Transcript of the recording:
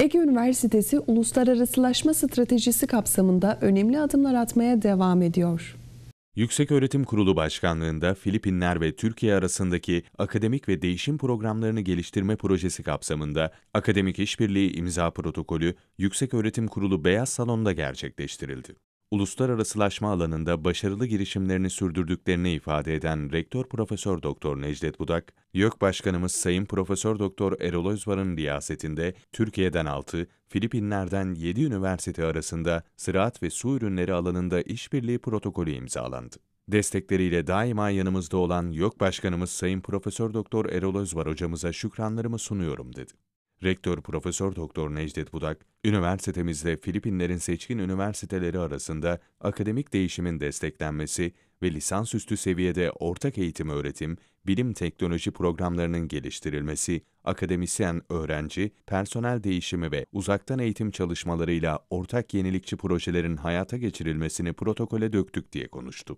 Ege Üniversitesi uluslararasılaşma stratejisi kapsamında önemli adımlar atmaya devam ediyor. Yükseköğretim Kurulu Başkanlığında Filipinler ve Türkiye arasındaki akademik ve değişim programlarını geliştirme projesi kapsamında Akademik İşbirliği İmza Protokolü Yükseköğretim Kurulu Beyaz Salon'da gerçekleştirildi uluslararasılaşma alanında başarılı girişimlerini sürdürdüklerini ifade eden Rektör Profesör Doktor Necdet Budak, YÖK Başkanımız Sayın Profesör Doktor Erol Özvar'ın riyasetinde Türkiye'den 6, Filipinler'den 7 üniversite arasında ziraat ve su ürünleri alanında işbirliği protokolü imzalandı. Destekleriyle daima yanımızda olan YÖK Başkanımız Sayın Profesör Doktor Erol Özvar hocamıza şükranlarımı sunuyorum dedi. Rektör Profesör Doktor Necdet Budak, üniversitemizde Filipinlerin seçkin üniversiteleri arasında akademik değişimin desteklenmesi ve lisansüstü seviyede ortak eğitim öğretim, bilim teknoloji programlarının geliştirilmesi, akademisyen, öğrenci, personel değişimi ve uzaktan eğitim çalışmalarıyla ortak yenilikçi projelerin hayata geçirilmesini protokole döktük diye konuştu.